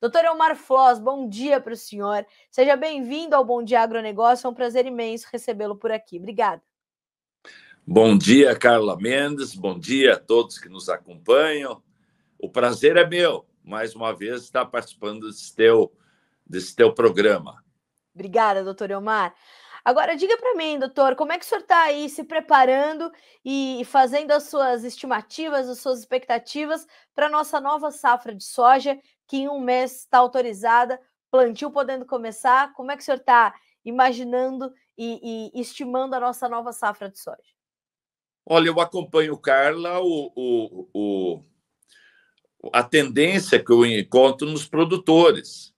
Doutor Elmar Floss, bom dia para o senhor. Seja bem-vindo ao Bom Dia Agronegócio. É um prazer imenso recebê-lo por aqui. Obrigada. Bom dia, Carla Mendes. Bom dia a todos que nos acompanham. O prazer é meu, mais uma vez, estar participando desse teu, desse teu programa. Obrigada, doutor Elmar. Agora, diga para mim, doutor, como é que o senhor está aí se preparando e fazendo as suas estimativas, as suas expectativas para a nossa nova safra de soja que em um mês está autorizada, plantio podendo começar. Como é que o senhor está imaginando e, e, estimando a nossa nova safra de soja? Olha, eu acompanho, Carla, o, o, o a tendência que eu encontro nos produtores.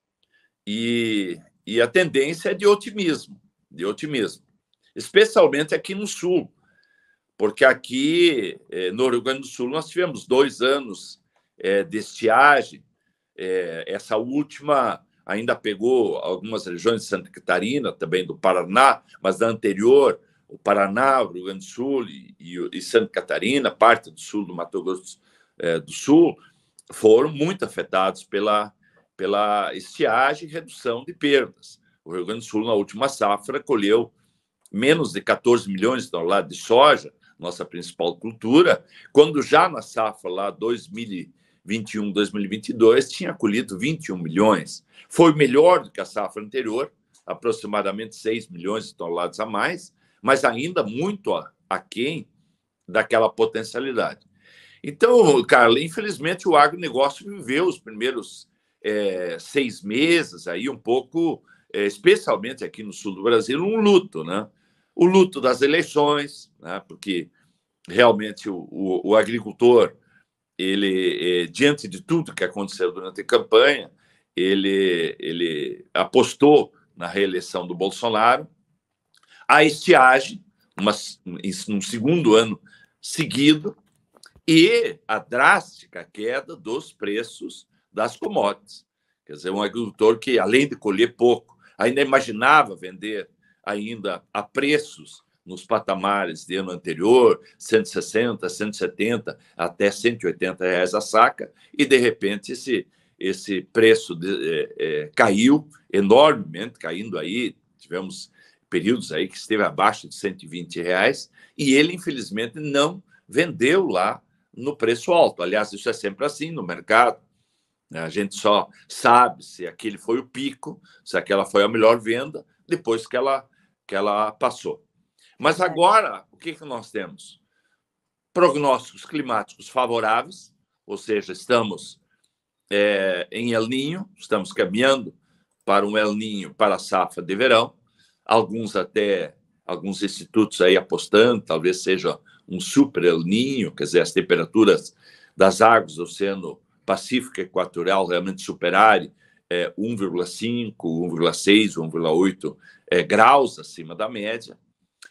E, e a tendência é de otimismo, de otimismo, especialmente aqui no Sul, porque aqui eh, no Rio Grande do Sul nós tivemos dois anos eh, de estiagem é, essa última ainda pegou algumas regiões de Santa Catarina, também do Paraná, mas da anterior, o Paraná, o Rio Grande do Sul e, e, e Santa Catarina, parte do sul do Mato Grosso é, do Sul, foram muito afetados pela, pela estiagem e redução de perdas. O Rio Grande do Sul, na última safra, colheu menos de 14 milhões de toneladas de soja, nossa principal cultura, quando já na safra lá 2000 21, 2022, tinha colhido 21 milhões. Foi melhor do que a safra anterior, aproximadamente 6 milhões de toneladas a mais, mas ainda muito aquém daquela potencialidade. Então, Carla, infelizmente o agronegócio viveu os primeiros é, seis meses aí um pouco, é, especialmente aqui no sul do Brasil, um luto, né? O luto das eleições, né? porque realmente o, o, o agricultor ele eh, diante de tudo que aconteceu durante a campanha, ele, ele apostou na reeleição do Bolsonaro. A estiagem, uma, um segundo ano seguido, e a drástica queda dos preços das commodities. Quer dizer, um agricultor que, além de colher pouco, ainda imaginava vender ainda a preços nos patamares de ano anterior, 160, 170, até 180 reais a saca, e de repente esse, esse preço de, é, é, caiu enormemente, caindo aí, tivemos períodos aí que esteve abaixo de 120 reais, e ele, infelizmente, não vendeu lá no preço alto. Aliás, isso é sempre assim no mercado. Né? A gente só sabe se aquele foi o pico, se aquela foi a melhor venda, depois que ela, que ela passou. Mas agora, o que, que nós temos? Prognósticos climáticos favoráveis, ou seja, estamos é, em El Ninho, estamos caminhando para um El Ninho para a safra de verão, alguns até, alguns institutos aí apostando, talvez seja um super El Ninho, quer dizer, as temperaturas das águas do Oceano Pacífico Equatorial realmente superarem é, 1,5, 1,6, 1,8 é, graus acima da média.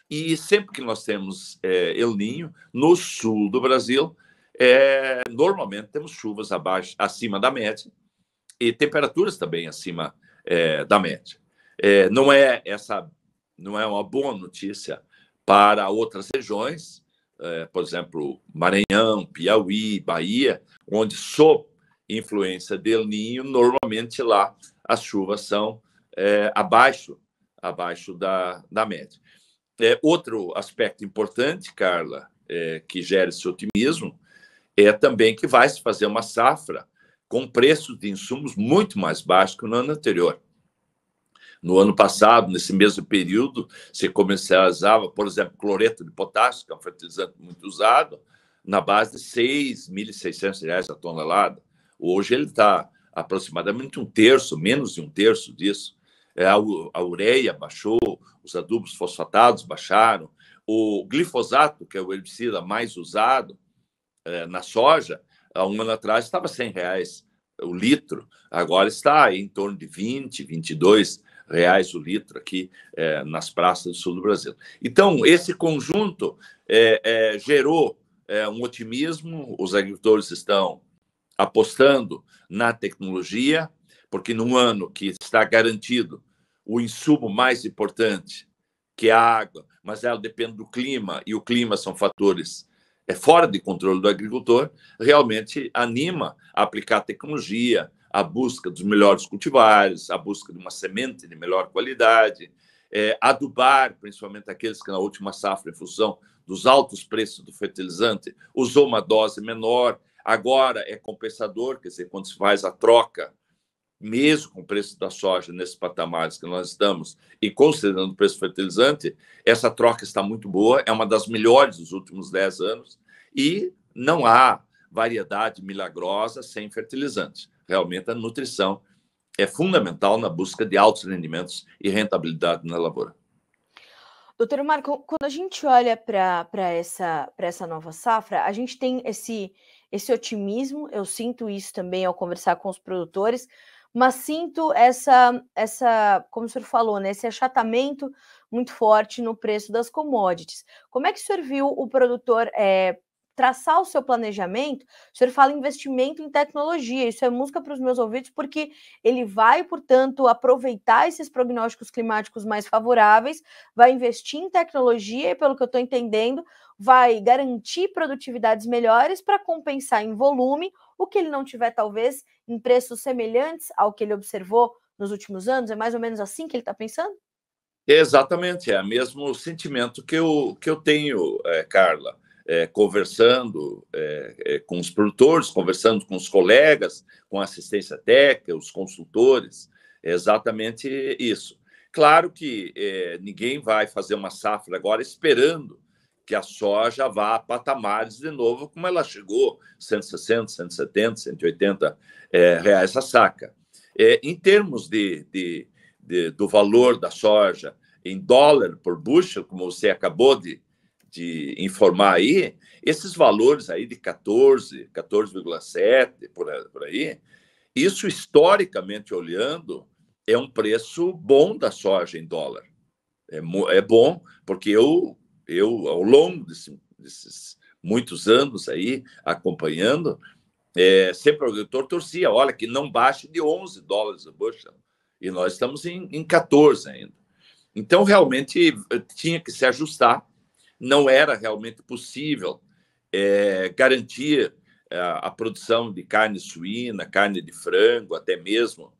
E sempre que nós temos é, El Ninho, no sul do Brasil, é, normalmente temos chuvas abaixo, acima da média e temperaturas também acima é, da média. É, não é essa, não é uma boa notícia para outras regiões, é, por exemplo, Maranhão, Piauí, Bahia, onde sob influência de El Ninho, normalmente lá as chuvas são é, abaixo, abaixo da, da média. É, outro aspecto importante, Carla, é, que gera esse otimismo, é também que vai se fazer uma safra com preços de insumos muito mais baixos que no ano anterior. No ano passado, nesse mesmo período, se comercializava, por exemplo, cloreto de potássio, que é um fertilizante muito usado, na base de R$ 6.600 a tonelada. Hoje ele está aproximadamente um terço, menos de um terço disso. É, a ureia baixou, os adubos fosfatados baixaram, o glifosato, que é o herbicida mais usado é, na soja, há um ano atrás estava 100 reais o litro, agora está em torno de 20, 22 reais o litro aqui é, nas praças do sul do Brasil. Então, esse conjunto é, é, gerou é, um otimismo, os agricultores estão apostando na tecnologia, porque num ano que está garantido o insumo mais importante, que é a água, mas ela depende do clima, e o clima são fatores é fora de controle do agricultor, realmente anima a aplicar tecnologia, a busca dos melhores cultivares, a busca de uma semente de melhor qualidade, é, adubar, principalmente aqueles que na última safra, em função dos altos preços do fertilizante, usou uma dose menor, agora é compensador, quer dizer, quando se faz a troca mesmo com o preço da soja nesses patamares que nós estamos, e considerando o preço fertilizante, essa troca está muito boa, é uma das melhores dos últimos 10 anos, e não há variedade milagrosa sem fertilizantes. Realmente, a nutrição é fundamental na busca de altos rendimentos e rentabilidade na lavoura. Doutor Marco, quando a gente olha para essa, essa nova safra, a gente tem esse, esse otimismo, eu sinto isso também ao conversar com os produtores, mas sinto essa, essa, como o senhor falou, né, esse achatamento muito forte no preço das commodities. Como é que o senhor viu o produtor é, traçar o seu planejamento? O senhor fala investimento em tecnologia, isso é música para os meus ouvidos, porque ele vai, portanto, aproveitar esses prognósticos climáticos mais favoráveis, vai investir em tecnologia e, pelo que eu estou entendendo, vai garantir produtividades melhores para compensar em volume o que ele não tiver, talvez, em preços semelhantes ao que ele observou nos últimos anos? É mais ou menos assim que ele está pensando? Exatamente, é o mesmo sentimento que eu, que eu tenho, é, Carla, é, conversando é, é com os produtores, conversando com os colegas, com assistência técnica, os consultores, é exatamente isso. Claro que é, ninguém vai fazer uma safra agora esperando que a soja vá a patamares de novo, como ela chegou, 160, 170, 180 é, reais a saca. É, em termos de, de, de, do valor da soja em dólar por bushel, como você acabou de, de informar aí, esses valores aí de 14, 14,7 por, por aí, isso historicamente olhando, é um preço bom da soja em dólar. É, é bom, porque eu eu, ao longo desse, desses muitos anos aí, acompanhando, é, sempre o produtor torcia, olha, que não baixe de 11 dólares a bushel. E nós estamos em, em 14 ainda. Então, realmente, eh, tinha que se ajustar. Não era realmente possível é, garantir a, a produção de carne suína, carne de frango, até mesmo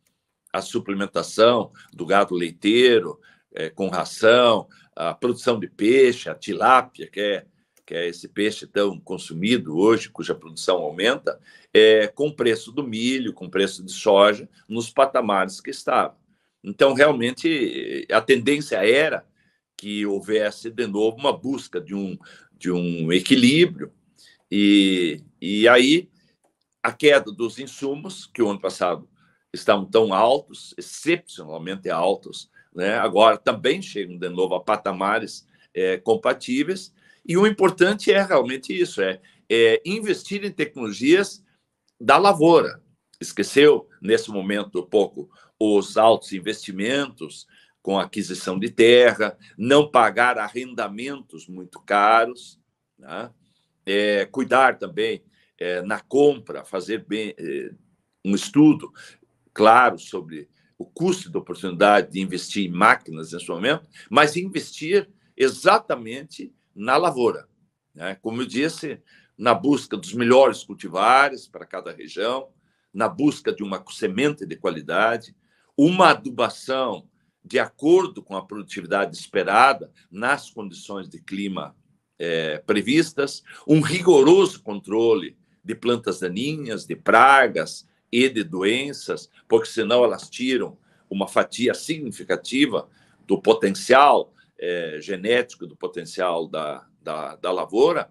a suplementação do gado leiteiro, é, com ração, a produção de peixe, a tilápia, que é, que é esse peixe tão consumido hoje, cuja produção aumenta, é, com o preço do milho, com o preço de soja, nos patamares que estava. Então, realmente, a tendência era que houvesse de novo uma busca de um, de um equilíbrio, e, e aí a queda dos insumos, que o ano passado estavam tão altos, excepcionalmente altos, né? agora também chegam de novo a patamares é, compatíveis. E o importante é realmente isso: é, é investir em tecnologias da lavoura. Esqueceu, nesse momento, um pouco os altos investimentos com aquisição de terra, não pagar arrendamentos muito caros, né? é, cuidar também é, na compra, fazer bem, é, um estudo claro sobre o custo da oportunidade de investir em máquinas nesse momento, mas investir exatamente na lavoura. Né? Como eu disse, na busca dos melhores cultivares para cada região, na busca de uma semente de qualidade, uma adubação de acordo com a produtividade esperada nas condições de clima é, previstas, um rigoroso controle de plantas daninhas, de pragas, e de doenças, porque senão elas tiram uma fatia significativa do potencial é, genético, do potencial da, da, da lavoura,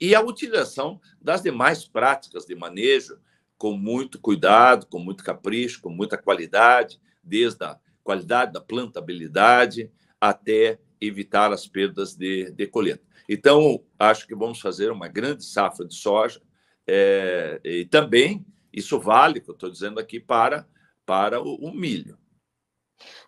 e a utilização das demais práticas de manejo com muito cuidado, com muito capricho, com muita qualidade, desde a qualidade da plantabilidade até evitar as perdas de, de colheita. Então, acho que vamos fazer uma grande safra de soja é, e também isso vale, que eu estou dizendo aqui, para, para o, o milho.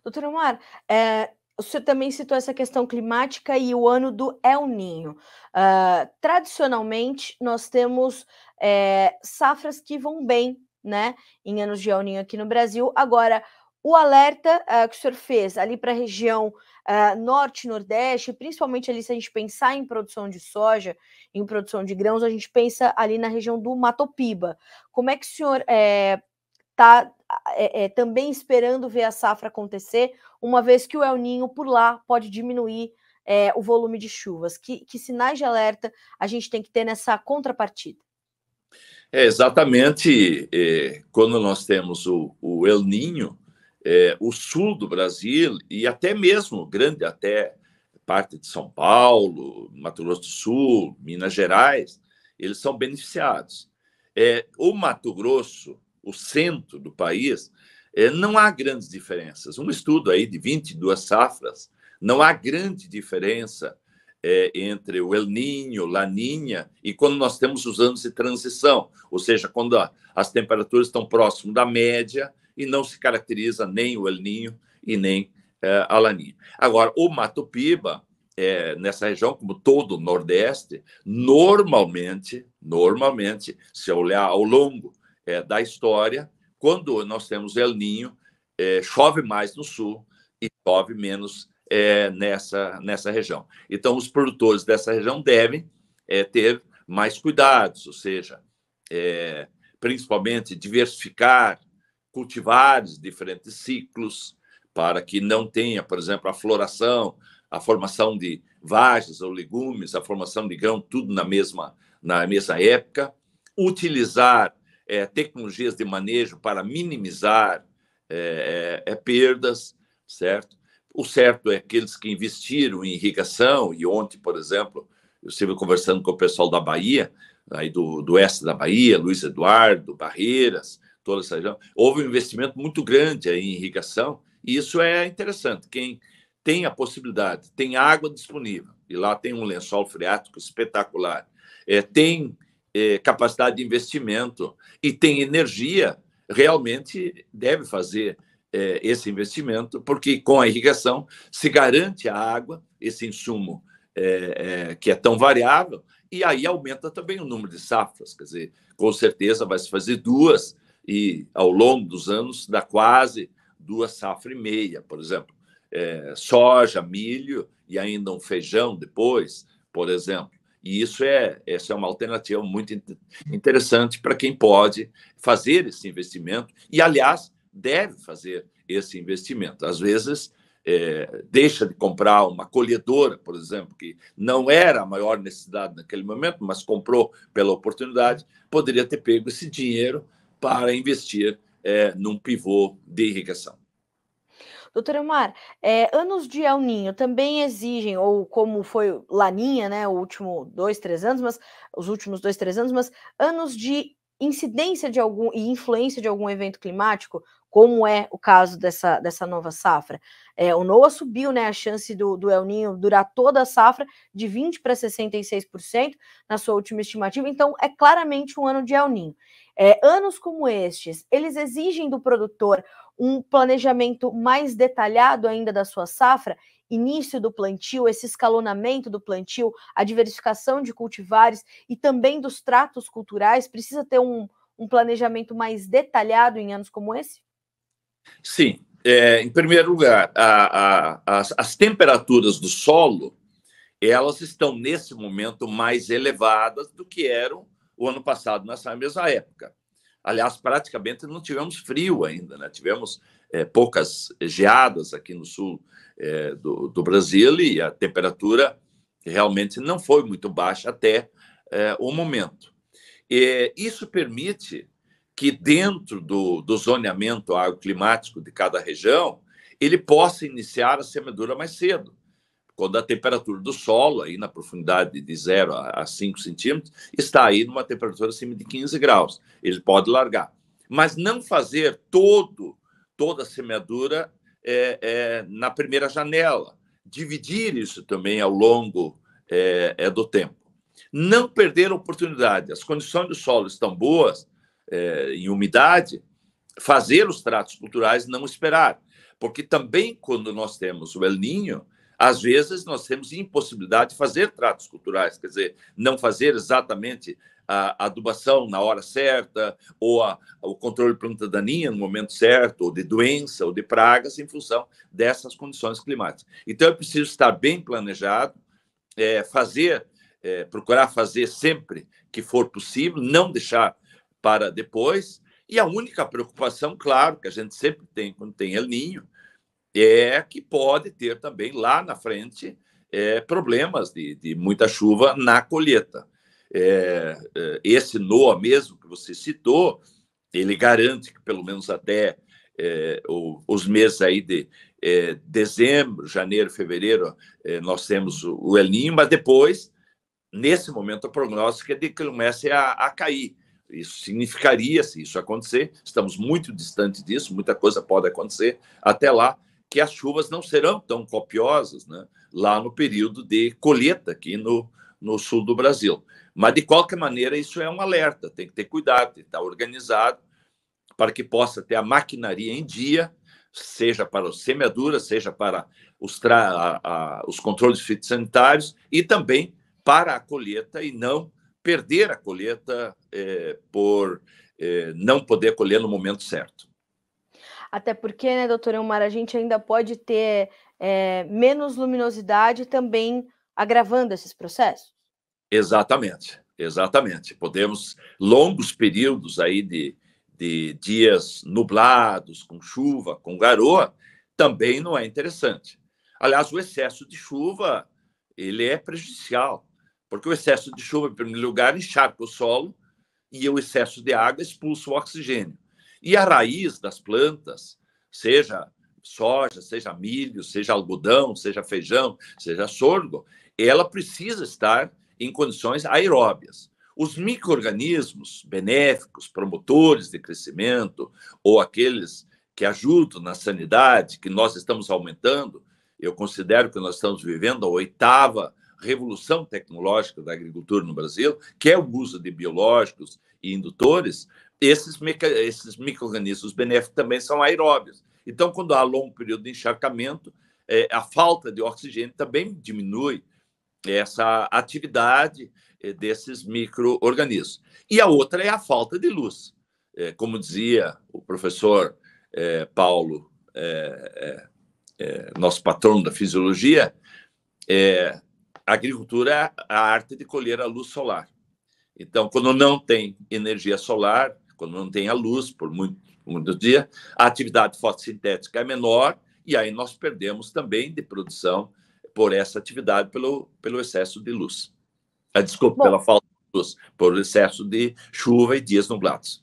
Doutor Omar, é, você também citou essa questão climática e o ano do El Ninho. Uh, ah, tradicionalmente, nós temos é, safras que vão bem, né, em anos de El Ninho aqui no Brasil. Agora, o alerta uh, que o senhor fez ali para a região uh, norte, nordeste, principalmente ali se a gente pensar em produção de soja, em produção de grãos, a gente pensa ali na região do Matopiba. Como é que o senhor está é, é, também esperando ver a safra acontecer, uma vez que o El Ninho por lá pode diminuir é, o volume de chuvas? Que, que sinais de alerta a gente tem que ter nessa contrapartida? É exatamente é, quando nós temos o, o El Ninho, é, o sul do Brasil e até mesmo grande, até parte de São Paulo, Mato Grosso do Sul, Minas Gerais, eles são beneficiados. É, o Mato Grosso, o centro do país, é, não há grandes diferenças. Um estudo aí de 22 safras, não há grande diferença é, entre o El Ninho, Niña e quando nós temos os anos de transição, ou seja, quando a, as temperaturas estão próximo da média e não se caracteriza nem o El Ninho e nem é, a Laninha. Agora, o Mato Piba, é, nessa região, como todo o Nordeste, normalmente, normalmente, se olhar ao longo é, da história, quando nós temos El Ninho, é, chove mais no sul e chove menos nessa, nessa região. Então, os produtores dessa região devem ter mais cuidados, ou seja, principalmente diversificar cultivar diferentes ciclos para que não tenha, por exemplo, a floração, a formação de vagens ou legumes, a formação de grão, tudo na mesma, na mesma época. Utilizar é, tecnologias de manejo para minimizar é, é, é, perdas, certo? O certo é aqueles que investiram em irrigação, e ontem, por exemplo, eu estive conversando com o pessoal da Bahia, aí do, do oeste da Bahia, Luiz Eduardo, Barreiras, toda essa região. Houve um investimento muito grande em irrigação, e isso é interessante. Quem tem a possibilidade, tem água disponível, e lá tem um lençol freático espetacular, é, tem é, capacidade de investimento e tem energia, realmente deve fazer é, esse investimento, porque com a irrigação se garante a água, esse insumo é, é que é tão variável, e aí aumenta também o número de safras. Quer dizer, com certeza vai se fazer duas e, ao longo dos anos, dá quase duas safras e meia, por exemplo. É, soja, milho e ainda um feijão depois, por exemplo. E isso é, essa é uma alternativa muito interessante para quem pode fazer esse investimento e, aliás, deve fazer esse investimento. Às vezes, é, deixa de comprar uma colhedora, por exemplo, que não era a maior necessidade naquele momento, mas comprou pela oportunidade, poderia ter pego esse dinheiro para investir é, num pivô de irrigação. Doutor Elmar, é, anos de El Ninho também exigem, ou como foi Laninha, né, o último dois, três anos, mas os últimos dois, três anos, mas anos de incidência de algum e influência de algum evento climático como é o caso dessa, dessa nova safra. É, o NOAA subiu né, a chance do, do El Ninho durar toda a safra de 20% para 66% na sua última estimativa, então é claramente um ano de El Ninho. É, anos como estes, eles exigem do produtor um planejamento mais detalhado ainda da sua safra, início do plantio, esse escalonamento do plantio, a diversificação de cultivares e também dos tratos culturais, precisa ter um, um planejamento mais detalhado em anos como esse? Sim. É, em primeiro lugar, a, a, as, as temperaturas do solo elas estão nesse momento mais elevadas do que eram o ano passado nessa mesma época. Aliás, praticamente não tivemos frio ainda, né? Tivemos é, poucas geadas aqui no sul é, do, do, Brasil e a temperatura realmente não foi muito baixa até é, o momento. E isso permite que dentro do, do zoneamento agroclimático de cada região, ele possa iniciar a semeadura mais cedo, quando a temperatura do solo, aí na profundidade de 0 a 5 centímetros, está aí numa temperatura acima de 15 graus. Ele pode largar. Mas não fazer todo, toda a semeadura é, é, na primeira janela. Dividir isso também ao longo é, é do tempo. Não perder a oportunidade. As condições do solo estão boas, é, em umidade, fazer os tratos culturais e não esperar. Porque também, quando nós temos o El Ninho, às vezes nós temos impossibilidade de fazer tratos culturais, quer dizer, não fazer exatamente a adubação na hora certa, ou a, o controle de planta daninha no momento certo, ou de doença, ou de pragas, em função dessas condições climáticas. Então, é preciso estar bem planejado, é, fazer, é, procurar fazer sempre que for possível, não deixar para depois. E a única preocupação, claro, que a gente sempre tem quando tem El Ninho, é que pode ter também lá na frente é, problemas de, de, muita chuva na colheita. É, é esse NOA mesmo que você citou, ele garante que pelo menos até é, os meses aí de é, dezembro, janeiro, fevereiro, é, nós temos o, El Ninho, mas depois, nesse momento, a prognóstica é de que ele comece a, a cair. Isso significaria, se isso acontecer, estamos muito distantes disso, muita coisa pode acontecer até lá, que as chuvas não serão tão copiosas né, lá no período de colheita aqui no, no sul do Brasil. Mas, de qualquer maneira, isso é um alerta, tem que ter cuidado, tem que estar organizado para que possa ter a maquinaria em dia, seja para a semeadura, seja para os, a, a, os controles fitossanitários e também para a colheita e não perder a colheita é, por é, não poder colher no momento certo. Até porque, né, doutor Elmar, a gente ainda pode ter é, menos luminosidade também agravando esses processos? Exatamente, exatamente. Podemos longos períodos aí de, de dias nublados, com chuva, com garoa, também não é interessante. Aliás, o excesso de chuva ele é prejudicial porque o excesso de chuva, em primeiro lugar, encharca o solo e o excesso de água expulsa o oxigênio. E a raiz das plantas, seja soja, seja milho, seja algodão, seja feijão, seja sorgo, ela precisa estar em condições aeróbias. Os micro-organismos benéficos, promotores de crescimento, ou aqueles que ajudam na sanidade, que nós estamos aumentando, eu considero que nós estamos vivendo a oitava revolução tecnológica da agricultura no Brasil, que é o uso de biológicos e indutores, esses, esses micro-organismos benéficos também são aeróbios. Então, quando há longo período de encharcamento, é, a falta de oxigênio também diminui essa atividade é, desses micro-organismos. E a outra é a falta de luz. É, como dizia o professor é, Paulo, é, é, nosso patrono da fisiologia, é, a agricultura é a arte de colher a luz solar. Então, quando não tem energia solar, quando não tem a luz por muito, muito dia, a atividade fotossintética é menor e aí nós perdemos também de produção por essa atividade pelo, pelo excesso de luz. Ah, desculpa, Bom, pela falta de luz, por excesso de chuva e dias nublados.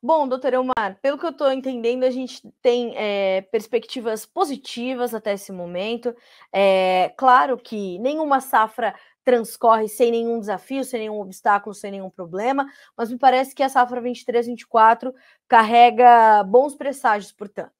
Bom, doutor Elmar, pelo que eu estou entendendo, a gente tem é, perspectivas positivas até esse momento. É, claro que nenhuma safra transcorre sem nenhum desafio, sem nenhum obstáculo, sem nenhum problema, mas me parece que a safra 23-24 carrega bons presságios, portanto.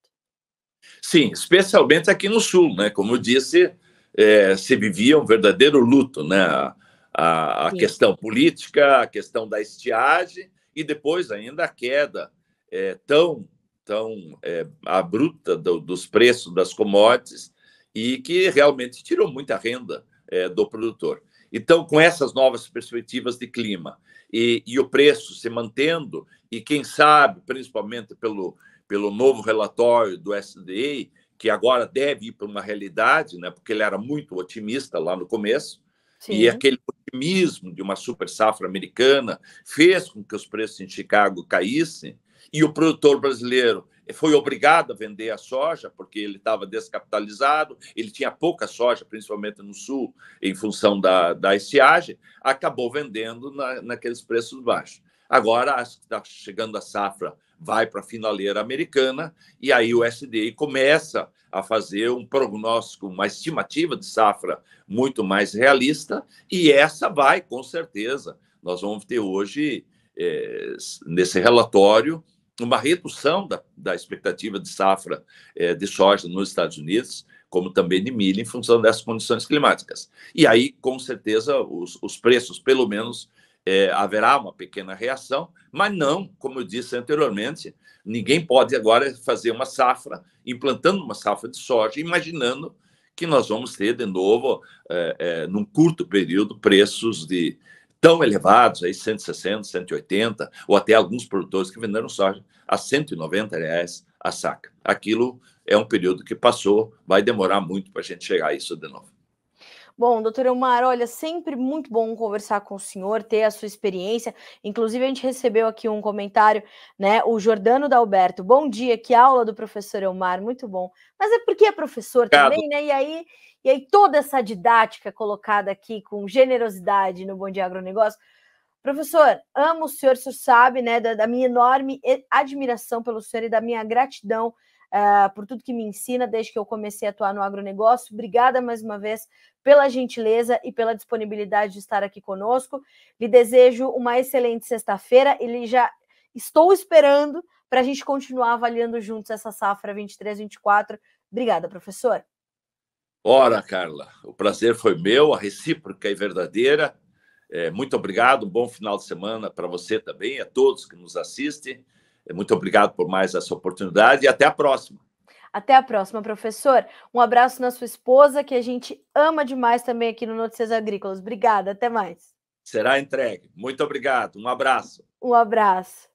Sim, especialmente aqui no Sul, né? Como eu disse, é, se vivia um verdadeiro luto, né? A, a, a questão política, a questão da estiagem e depois ainda a queda é, tão, tão é, abrupta do, dos preços das commodities e que realmente tirou muita renda é, do produtor. Então, com essas novas perspectivas de clima e, e, o preço se mantendo, e quem sabe, principalmente pelo, pelo novo relatório do SDA, que agora deve ir para uma realidade, né, porque ele era muito otimista lá no começo, Sim. e aquele otimismo de uma super safra americana fez com que os preços em Chicago caíssem e o produtor brasileiro foi obrigado a vender a soja porque ele estava descapitalizado, ele tinha pouca soja, principalmente no sul, em função da, da estiagem, acabou vendendo na, naqueles preços baixos. Agora está chegando a safra vai para a finaleira americana e aí o SDA começa a fazer um prognóstico, uma estimativa de safra muito mais realista e essa vai, com certeza. Nós vamos ter hoje, é, nesse relatório, uma redução da, da expectativa de safra é, de soja nos Estados Unidos, como também de milho, em função dessas condições climáticas. E aí, com certeza, os, os preços, pelo menos é, haverá uma pequena reação, mas não, como eu disse anteriormente, ninguém pode agora fazer uma safra, implantando uma safra de soja, imaginando que nós vamos ter de novo, é, é, num curto período, preços de tão elevados, aí 160, 180, ou até alguns produtores que venderam soja a 190 reais a saca. Aquilo é um período que passou, vai demorar muito para a gente chegar a isso de novo. Bom, doutor Elmar, olha, sempre muito bom conversar com o senhor, ter a sua experiência. Inclusive, a gente recebeu aqui um comentário, né? O Jordano Dalberto. Bom dia, que aula do professor Elmar, muito bom. Mas é porque é professor Obrigado. também, né? E aí, e aí toda essa didática colocada aqui com generosidade no Bom Dia Agronegócio. Professor, amo o senhor, o senhor sabe, né, da, da minha enorme admiração pelo senhor e da minha gratidão uh, por tudo que me ensina desde que eu comecei a atuar no agronegócio. Obrigada mais uma vez pela gentileza e pela disponibilidade de estar aqui conosco. Lhe desejo uma excelente sexta-feira e já estou esperando para a gente continuar avaliando juntos essa safra 23-24. Obrigada, professor. Ora, Carla, o prazer foi meu, a recíproca e verdadeira. É, muito obrigado, um bom final de semana para você também, a todos que nos assistem. Muito obrigado por mais essa oportunidade e até a próxima. Até a próxima, professor. Um abraço na sua esposa, que a gente ama demais também aqui no Notícias Agrícolas. Obrigada, até mais. Será entregue. Muito obrigado. Um abraço. Um abraço.